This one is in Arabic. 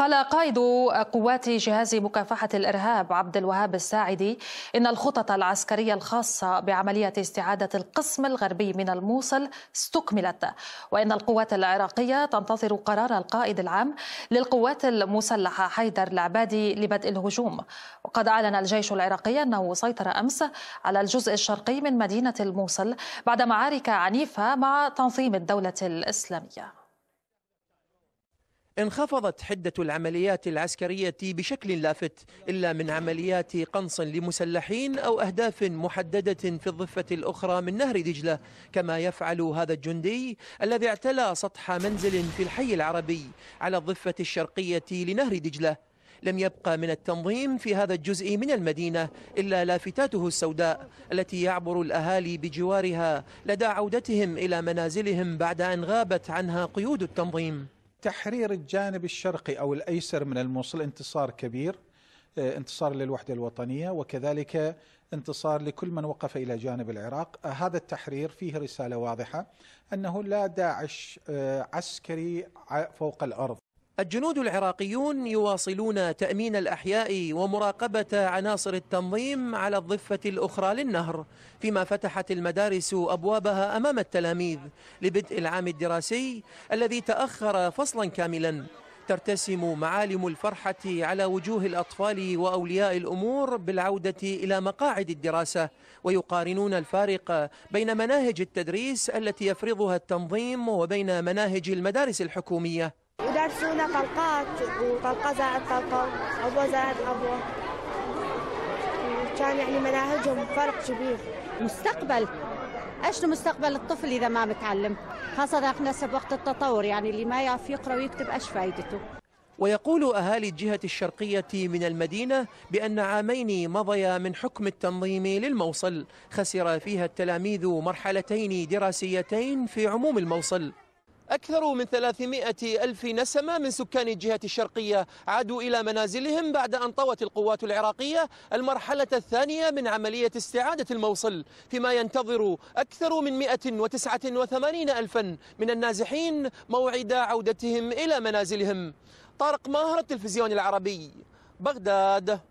قال قائد قوات جهاز مكافحة الإرهاب عبد الوهاب الساعدي إن الخطط العسكرية الخاصة بعملية استعادة القسم الغربي من الموصل استكملت وإن القوات العراقية تنتظر قرار القائد العام للقوات المسلحة حيدر العبادي لبدء الهجوم وقد أعلن الجيش العراقي أنه سيطر أمس على الجزء الشرقي من مدينة الموصل بعد معارك عنيفة مع تنظيم الدولة الإسلامية انخفضت حدة العمليات العسكرية بشكل لافت إلا من عمليات قنص لمسلحين أو أهداف محددة في الضفة الأخرى من نهر دجلة كما يفعل هذا الجندي الذي اعتلى سطح منزل في الحي العربي على الضفة الشرقية لنهر دجلة لم يبقى من التنظيم في هذا الجزء من المدينة إلا لافتاته السوداء التي يعبر الأهالي بجوارها لدى عودتهم إلى منازلهم بعد أن غابت عنها قيود التنظيم تحرير الجانب الشرقي أو الأيسر من الموصل انتصار كبير آه، انتصار للوحدة الوطنية وكذلك انتصار لكل من وقف إلى جانب العراق آه، هذا التحرير فيه رسالة واضحة أنه لا داعش آه، عسكري فوق الأرض الجنود العراقيون يواصلون تأمين الأحياء ومراقبة عناصر التنظيم على الضفة الأخرى للنهر فيما فتحت المدارس أبوابها أمام التلاميذ لبدء العام الدراسي الذي تأخر فصلا كاملا ترتسم معالم الفرحة على وجوه الأطفال وأولياء الأمور بالعودة إلى مقاعد الدراسة ويقارنون الفارق بين مناهج التدريس التي يفرضها التنظيم وبين مناهج المدارس الحكومية ودرسونا طلقات وطلقة زائد طلقة أبوة زائد أبوة كان يعني مناهجهم فرق كبير مستقبل اشنو مستقبل الطفل اذا ما متعلم خاصه احنا وقت التطور يعني اللي ما يعرف يقرا ويكتب ايش فائدته ويقول اهالي الجهه الشرقيه من المدينه بان عامين مضيا من حكم التنظيم للموصل خسر فيها التلاميذ مرحلتين دراسيتين في عموم الموصل أكثر من 300 ألف نسمة من سكان الجهة الشرقية عادوا إلى منازلهم بعد أن طوت القوات العراقية المرحلة الثانية من عملية استعادة الموصل فيما ينتظر أكثر من 189 ألفا من النازحين موعد عودتهم إلى منازلهم طارق ماهر التلفزيون العربي بغداد